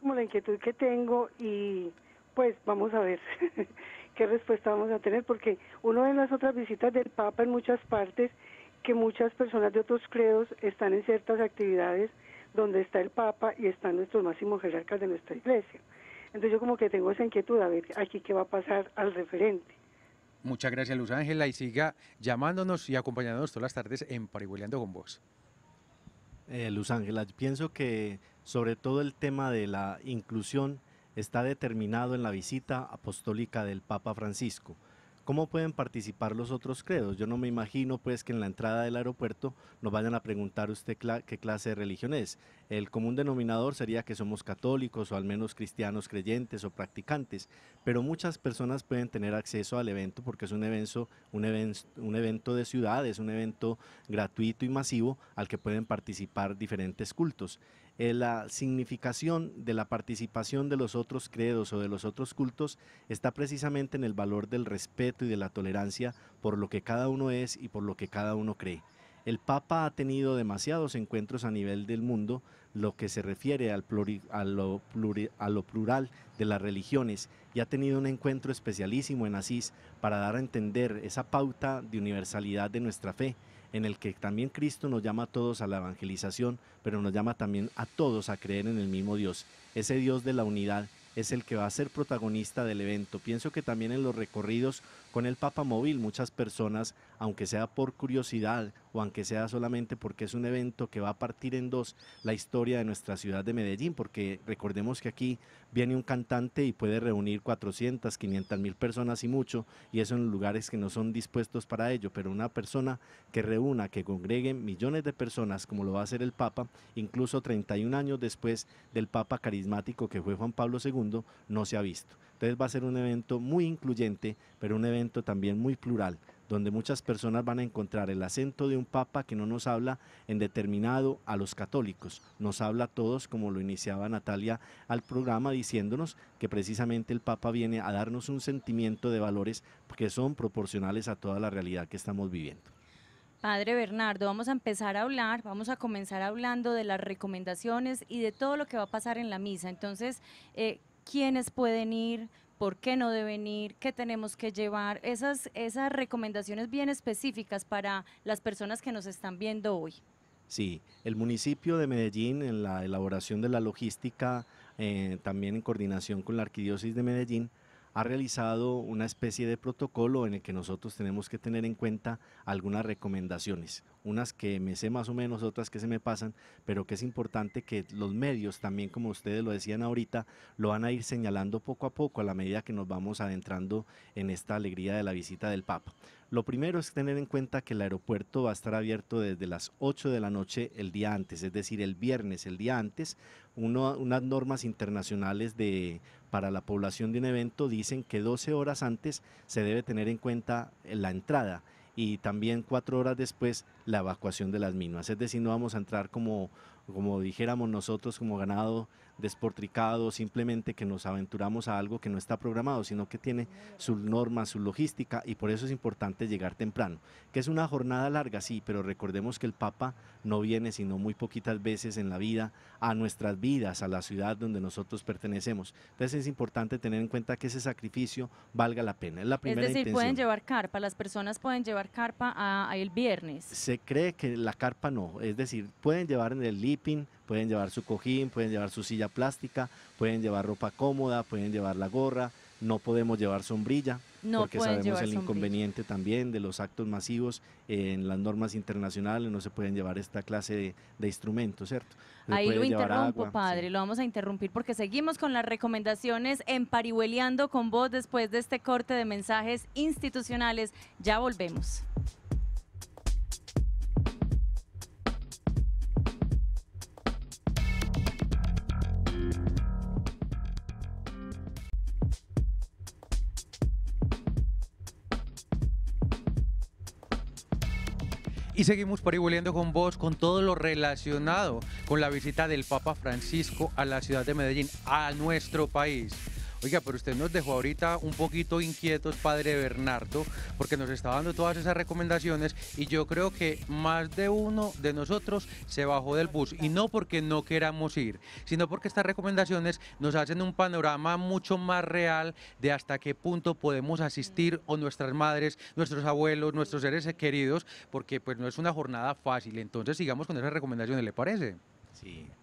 Como la inquietud que tengo y pues vamos a ver <laughs> qué respuesta vamos a tener porque uno de las otras visitas del Papa en muchas partes que muchas personas de otros credos están en ciertas actividades donde está el Papa y están nuestros máximos jerarcas de nuestra iglesia. Entonces yo como que tengo esa inquietud a ver aquí qué va a pasar al referente. Muchas gracias Luz Ángela y siga llamándonos y acompañándonos todas las tardes en Pariboleando con vos. Eh, Luz Ángela, pienso que sobre todo el tema de la inclusión está determinado en la visita apostólica del Papa Francisco. ¿Cómo pueden participar los otros credos? Yo no me imagino pues que en la entrada del aeropuerto nos vayan a preguntar usted qué clase de religión es. El común denominador sería que somos católicos o al menos cristianos creyentes o practicantes, pero muchas personas pueden tener acceso al evento porque es un evento, un evento de ciudades, un evento gratuito y masivo al que pueden participar diferentes cultos. Eh, la significación de la participación de los otros credos o de los otros cultos está precisamente en el valor del respeto y de la tolerancia por lo que cada uno es y por lo que cada uno cree. El Papa ha tenido demasiados encuentros a nivel del mundo, lo que se refiere al a, lo plural de las religiones, y ha tenido un encuentro especialísimo en Asís para dar a entender esa pauta de universalidad de nuestra fe en el que también Cristo nos llama a todos a la evangelización, pero nos llama también a todos a creer en el mismo Dios. Ese Dios de la unidad es el que va a ser protagonista del evento. Pienso que también en los recorridos con el Papa Móvil muchas personas, aunque sea por curiosidad o aunque sea solamente porque es un evento que va a partir en dos la historia de nuestra ciudad de Medellín, porque recordemos que aquí viene un cantante y puede reunir 400, 500 mil personas y mucho, y eso en lugares que no son dispuestos para ello, pero una persona que reúna, que congregue millones de personas, como lo va a hacer el Papa, incluso 31 años después del Papa carismático que fue Juan Pablo II, no se ha visto. Entonces va a ser un evento muy incluyente, pero un evento también muy plural, donde muchas personas van a encontrar el acento de un papa que no nos habla en determinado a los católicos, nos habla a todos, como lo iniciaba Natalia al programa, diciéndonos que precisamente el papa viene a darnos un sentimiento de valores que son proporcionales a toda la realidad que estamos viviendo. Padre Bernardo, vamos a empezar a hablar, vamos a comenzar hablando de las recomendaciones y de todo lo que va a pasar en la misa. Entonces, eh, quiénes pueden ir, por qué no deben ir, qué tenemos que llevar, esas, esas recomendaciones bien específicas para las personas que nos están viendo hoy. Sí, el municipio de Medellín en la elaboración de la logística, eh, también en coordinación con la Arquidiócesis de Medellín, ha realizado una especie de protocolo en el que nosotros tenemos que tener en cuenta algunas recomendaciones unas que me sé más o menos, otras que se me pasan, pero que es importante que los medios también, como ustedes lo decían ahorita, lo van a ir señalando poco a poco a la medida que nos vamos adentrando en esta alegría de la visita del Papa. Lo primero es tener en cuenta que el aeropuerto va a estar abierto desde las 8 de la noche el día antes, es decir, el viernes, el día antes. unas normas internacionales de, para la población de un evento dicen que 12 horas antes se debe tener en cuenta la entrada y también cuatro horas después la evacuación de las minas. Es decir, no vamos a entrar como, como dijéramos nosotros, como ganado desportricado, simplemente que nos aventuramos a algo que no está programado, sino que tiene su norma, su logística y por eso es importante llegar temprano. Que es una jornada larga, sí, pero recordemos que el Papa no viene sino muy poquitas veces en la vida a nuestras vidas, a la ciudad donde nosotros pertenecemos. Entonces es importante tener en cuenta que ese sacrificio valga la pena. Es, la decir, pueden llevar carpa, las personas pueden llevar carpa a, el viernes. Se cree que la carpa no, es decir, pueden llevar en el lipping pueden llevar su cojín, pueden llevar su silla plástica, pueden llevar ropa cómoda, pueden llevar la gorra, no podemos llevar sombrilla, porque sabemos el inconveniente también de los actos masivos en las normas internacionales, no se pueden llevar esta clase de, instrumentos, ¿cierto? Ahí lo interrumpo, padre, lo vamos a interrumpir porque seguimos con las recomendaciones en con vos después de este corte de mensajes institucionales. Ya volvemos. Y seguimos volviendo con vos, con todo lo relacionado con la visita del Papa Francisco a la ciudad de Medellín, a nuestro país. Oiga, pero usted nos dejó ahorita un poquito inquietos, padre Bernardo, porque nos está dando todas esas recomendaciones y yo creo que más de uno de nosotros se bajó del bus y no porque no queramos ir, sino porque estas recomendaciones nos hacen un panorama mucho más real de hasta qué punto podemos asistir o nuestras madres, nuestros abuelos, nuestros seres queridos, porque pues no es una jornada fácil. Entonces sigamos con esas recomendaciones, ¿le parece?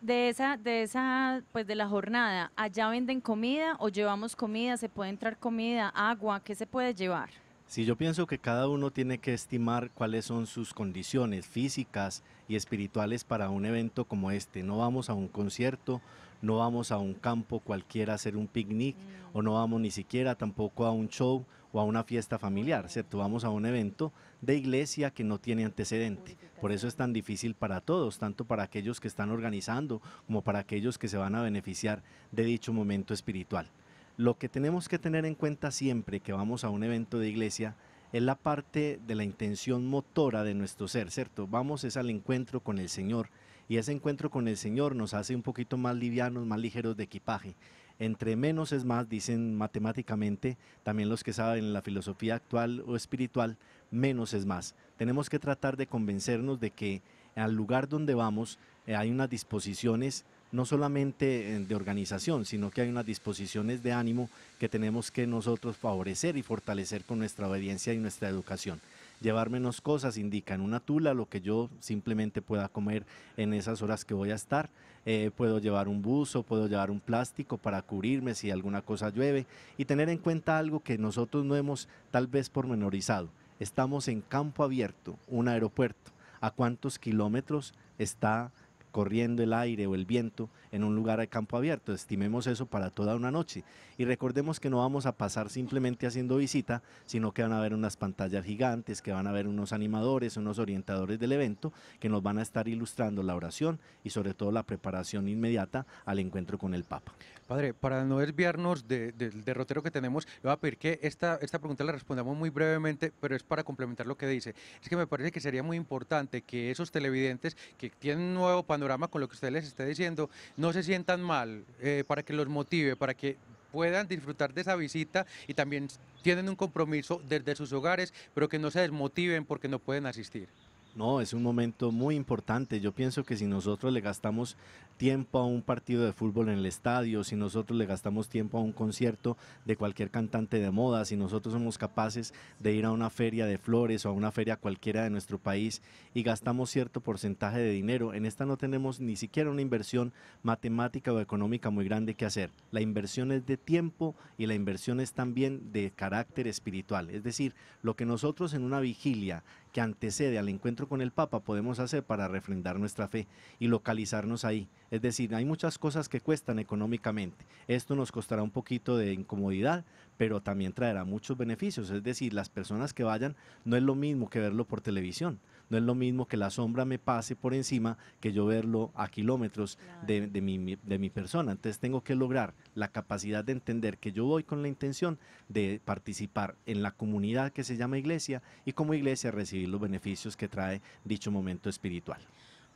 De esa, de esa, pues de la jornada, ¿allá venden comida o llevamos comida? ¿Se puede entrar comida, agua? ¿Qué se puede llevar? Sí, yo pienso que cada uno tiene que estimar cuáles son sus condiciones físicas y espirituales para un evento como este. No vamos a un concierto, no vamos a un campo cualquiera a hacer un picnic mm. o no vamos ni siquiera tampoco a un show o a una fiesta familiar, ¿cierto? Vamos a un evento de iglesia que no tiene antecedente. Por eso es tan difícil para todos, tanto para aquellos que están organizando como para aquellos que se van a beneficiar de dicho momento espiritual. Lo que tenemos que tener en cuenta siempre que vamos a un evento de iglesia es la parte de la intención motora de nuestro ser, ¿cierto? Vamos es al encuentro con el Señor y ese encuentro con el Señor nos hace un poquito más livianos, más ligeros de equipaje. Entre menos es más, dicen matemáticamente también los que saben la filosofía actual o espiritual, menos es más. Tenemos que tratar de convencernos de que al lugar donde vamos eh, hay unas disposiciones no solamente eh, de organización, sino que hay unas disposiciones de ánimo que tenemos que nosotros favorecer y fortalecer con nuestra obediencia y nuestra educación. Llevar menos cosas indica en una tula lo que yo simplemente pueda comer en esas horas que voy a estar. Eh, puedo llevar un buzo, puedo llevar un plástico para cubrirme si alguna cosa llueve y tener en cuenta algo que nosotros no hemos tal vez pormenorizado Estamos en campo abierto, un aeropuerto. ¿A cuántos kilómetros está corriendo el aire o el viento en un lugar de campo abierto. Estimemos eso para toda una noche. Y recordemos que no vamos a pasar simplemente haciendo visita, sino que van a haber unas pantallas gigantes, que van a haber unos animadores, unos orientadores del evento, que nos van a estar ilustrando la oración y sobre todo la preparación inmediata al encuentro con el Papa. Padre, para no desviarnos del derrotero que tenemos, le voy a pedir que esta, esta pregunta la respondamos muy brevemente, pero es para complementar lo que dice. Es que me parece que sería muy importante que esos televidentes que tienen un nuevo panorama con lo que usted les está diciendo, no no se sientan mal, eh, para que los motive, para que puedan disfrutar de esa visita y también tienen un compromiso desde sus hogares, pero que no se desmotiven porque no pueden asistir. No, es un momento muy importante. Yo pienso que si nosotros le gastamos tiempo a un partido de fútbol en el estadio, si nosotros le gastamos tiempo a un concierto de cualquier cantante de moda, si nosotros somos capaces de ir a una feria de flores o a una feria cualquiera de nuestro país y gastamos cierto porcentaje de dinero, en esta no tenemos ni siquiera una inversión matemática o económica muy grande que hacer. La inversión es de tiempo y la inversión es también de carácter espiritual. Es decir, lo que nosotros en una vigilia que antecede al encuentro con el Papa podemos hacer para refrendar nuestra fe y localizarnos ahí. Es decir, hay muchas cosas que cuestan económicamente. Esto nos costará un poquito de incomodidad, pero también traerá muchos beneficios. Es decir, las personas que vayan no es lo mismo que verlo por televisión. No es lo mismo que la sombra me pase por encima que yo verlo a kilómetros de, mi, mi persona. Entonces tengo que lograr la capacidad de entender que yo voy con la intención de participar en la comunidad que se llama iglesia y como iglesia recibir los beneficios que trae dicho momento espiritual.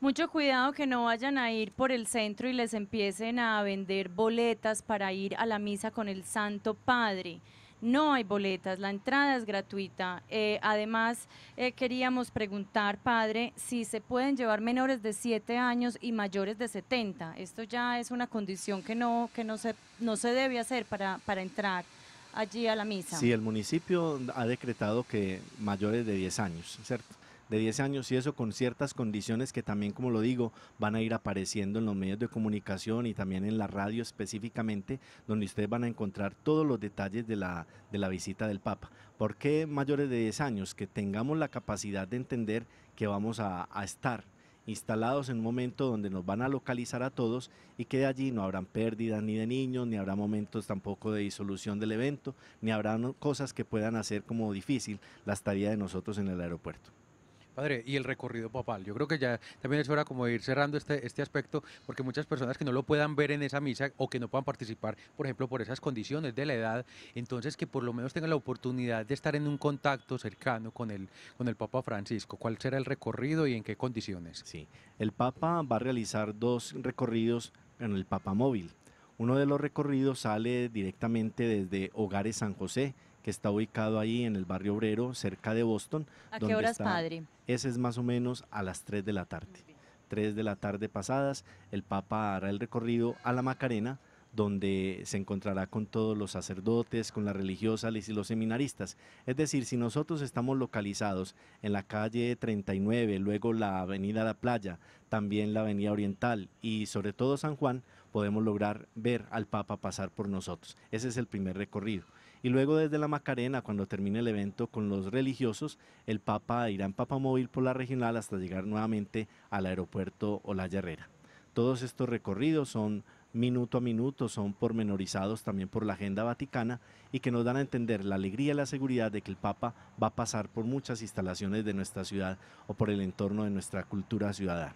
Mucho cuidado que no vayan a ir por el centro y les empiecen a vender boletas para ir a la misa con el Santo Padre no hay boletas, la entrada es gratuita. Eh, además, eh, queríamos preguntar, padre, si se pueden llevar menores de 7 años y mayores de 70. Esto ya es una condición que no, que no, se, no se debe hacer para, para entrar allí a la misa. Sí, el municipio ha decretado que mayores de 10 años, ¿cierto? de 10 años y eso con ciertas condiciones que también, como lo digo, van a ir apareciendo en los medios de comunicación y también en la radio específicamente, donde ustedes van a encontrar todos los detalles de la, de la visita del Papa. ¿Por qué mayores de 10 años? Que tengamos la capacidad de entender que vamos a, estar instalados en un momento donde nos van a localizar a todos y que de allí no habrán pérdidas ni de niños, ni habrá momentos tampoco de disolución del evento, ni habrá cosas que puedan hacer como difícil la estadía de nosotros en el aeropuerto. Padre, y el recorrido papal. Yo creo que ya también es hora como de ir cerrando este, este aspecto, porque muchas personas que no lo puedan ver en esa misa o que no puedan participar, por ejemplo, por esas condiciones de la edad, entonces que por lo menos tengan la oportunidad de estar en un contacto cercano con el, con el Papa Francisco. ¿Cuál será el recorrido y en qué condiciones? Sí, el Papa va a realizar dos recorridos en el Papa Móvil. Uno de los recorridos sale directamente desde Hogares San José, que está ubicado ahí en el barrio obrero, cerca de Boston. ¿A qué horas, padre? Ese es más o menos a las 3 de la tarde. 3 de la tarde pasadas, el Papa hará el recorrido a la Macarena, donde se encontrará con todos los sacerdotes, con las religiosas y los seminaristas. Es decir, si nosotros estamos localizados en la calle 39, luego la avenida La Playa, también la avenida Oriental y sobre todo San Juan, podemos lograr ver al Papa pasar por nosotros. Ese es el primer recorrido. Y luego desde la Macarena, cuando termine el evento con los religiosos, el Papa irá en Papamóvil por la regional hasta llegar nuevamente al aeropuerto la Herrera. Todos estos recorridos son minuto a minuto, son pormenorizados también por la agenda vaticana y que nos dan a entender la alegría y la seguridad de que el Papa va a pasar por muchas instalaciones de nuestra ciudad o por el entorno de nuestra cultura ciudadana.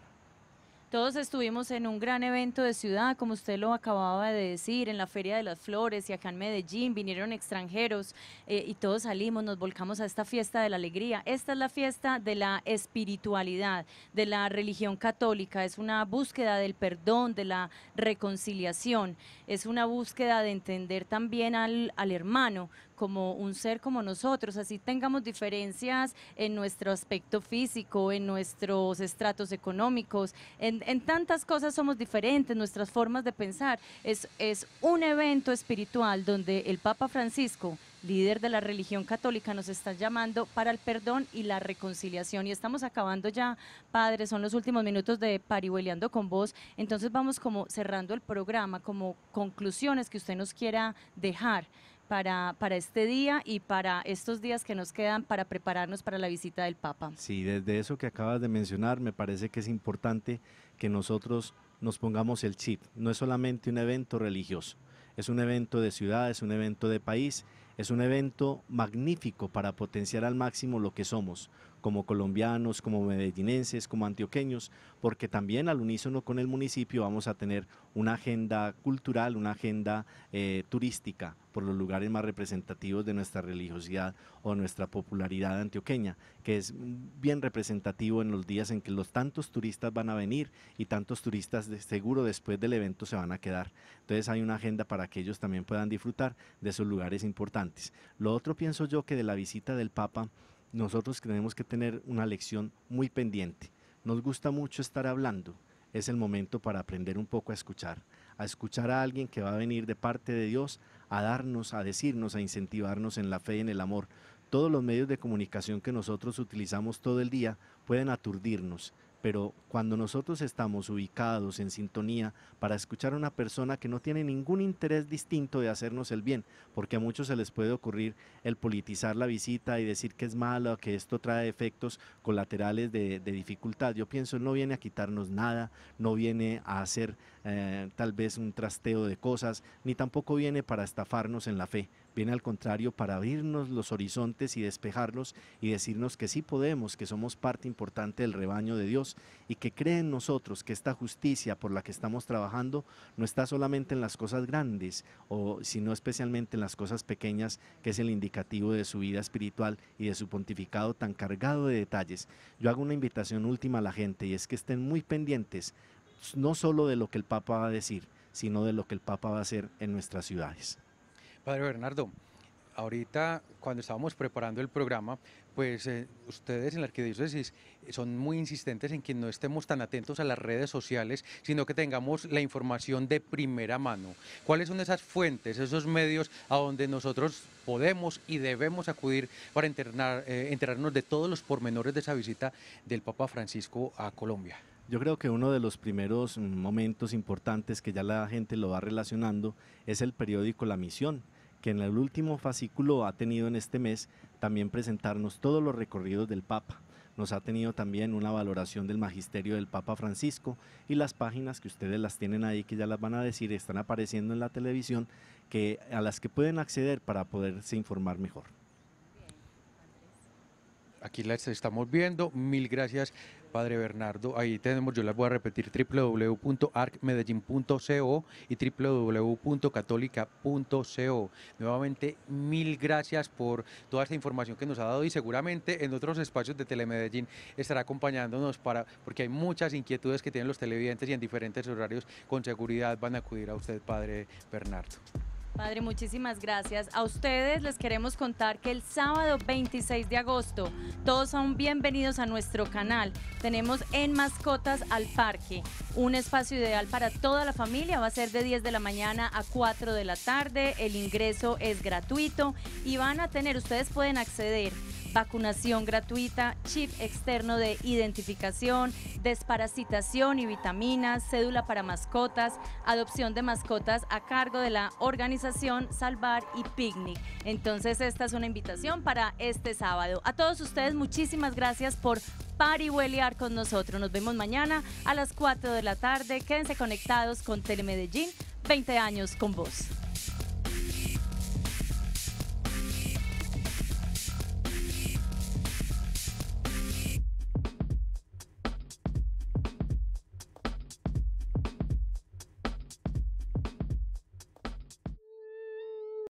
Todos estuvimos en un gran evento de ciudad, como usted lo acababa de decir, en la Feria de las Flores y acá en Medellín vinieron extranjeros eh, y todos salimos, nos volcamos a esta fiesta de la alegría. Esta es la fiesta de la espiritualidad, de la religión católica, es una búsqueda del perdón, de la reconciliación, es una búsqueda de entender también al hermano como un ser como nosotros, así tengamos diferencias en nuestro aspecto físico, en nuestros estratos económicos, en, en tantas cosas somos diferentes, nuestras formas de pensar. Es, es un evento espiritual donde el Papa Francisco líder de la religión católica, nos está llamando para el perdón y la reconciliación. Y estamos acabando ya, padre, son los últimos minutos de Parihueleando con vos. Entonces vamos como cerrando el programa, como conclusiones que usted nos quiera dejar para, este día y para estos días que nos quedan para prepararnos para la visita del Papa. Sí, desde eso que acabas de mencionar, me parece que es importante que nosotros nos pongamos el chip. No es solamente un evento religioso, es un evento de ciudad, es un evento de país, es un evento magnífico para potenciar al máximo lo que somos como colombianos, como medellinenses, como antioqueños, porque también al unísono con el municipio vamos a tener una agenda cultural, una agenda eh, turística por los lugares más representativos de nuestra religiosidad o nuestra popularidad antioqueña, que es bien representativo en los días en que los tantos turistas van a venir y tantos turistas de seguro después del evento se van a quedar. Entonces hay una agenda para que ellos también puedan disfrutar de esos lugares importantes. Lo otro pienso yo que de la visita del Papa nosotros tenemos que tener una lección muy pendiente. Nos gusta mucho estar hablando, es el momento para aprender un poco a escuchar, a escuchar a alguien que va a venir de parte de Dios a darnos, a decirnos, a incentivarnos en la fe, y en el amor. Todos los medios de comunicación que nosotros utilizamos todo el día pueden aturdirnos, pero cuando nosotros estamos ubicados en sintonía para escuchar a una persona que no tiene ningún interés distinto de hacernos el bien, porque a muchos se les puede ocurrir el politizar la visita y decir que es malo, que esto trae efectos colaterales de, dificultad. Yo pienso, no viene a quitarnos nada, no viene a hacer eh, tal vez un trasteo de cosas, ni tampoco viene para estafarnos en la fe viene al contrario para abrirnos los horizontes y despejarlos y decirnos que sí podemos, que somos parte importante del rebaño de Dios y que creen en nosotros que esta justicia por la que estamos trabajando no está solamente en las cosas grandes, o, sino especialmente en las cosas pequeñas, que es el indicativo de su vida espiritual y de su pontificado tan cargado de detalles. Yo hago una invitación última a la gente y es que estén muy pendientes no solo de lo que el Papa va a decir, sino de lo que el Papa va a hacer en nuestras ciudades. Padre Bernardo, ahorita cuando estábamos preparando el programa, pues eh, ustedes en la arquidiócesis son muy insistentes en que no estemos tan atentos a las redes sociales, sino que tengamos la información de primera mano. ¿Cuáles son esas fuentes, esos medios a donde nosotros podemos y debemos acudir para eh, enterarnos de todos los pormenores de esa visita del Papa Francisco a Colombia? Yo creo que uno de los primeros momentos importantes que ya la gente lo va relacionando es el periódico La Misión que en el último fascículo ha tenido en este mes también presentarnos todos los recorridos del Papa. Nos ha tenido también una valoración del magisterio del Papa Francisco y las páginas que ustedes las tienen ahí, que ya las van a decir, están apareciendo en la televisión, que, a las que pueden acceder para poderse informar mejor. Aquí las estamos viendo. Mil gracias, Padre Bernardo. Ahí tenemos, yo las voy a repetir, www.arcmedellin.co y www.catolica.co. Nuevamente, mil gracias por toda esta información que nos ha dado y seguramente en otros espacios de Telemedellín estará acompañándonos para, porque hay muchas inquietudes que tienen los televidentes y en diferentes horarios con seguridad van a acudir a usted, Padre Bernardo. Padre, muchísimas gracias. A ustedes les queremos contar que el sábado 26 de agosto, todos son bienvenidos a nuestro canal. Tenemos En Mascotas al Parque, un espacio ideal para toda la familia. Va a ser de 10 de la mañana a 4 de la tarde. El ingreso es gratuito y van a tener, ustedes pueden acceder vacunación gratuita, chip externo de identificación, desparasitación y vitaminas, cédula para mascotas, adopción de mascotas a cargo de la organización Salvar y Picnic. Entonces esta es una invitación para este sábado. A todos ustedes muchísimas gracias por parihuelear con nosotros. Nos vemos mañana a las 4 de la tarde. Quédense conectados con Telemedellín, 20 años con vos.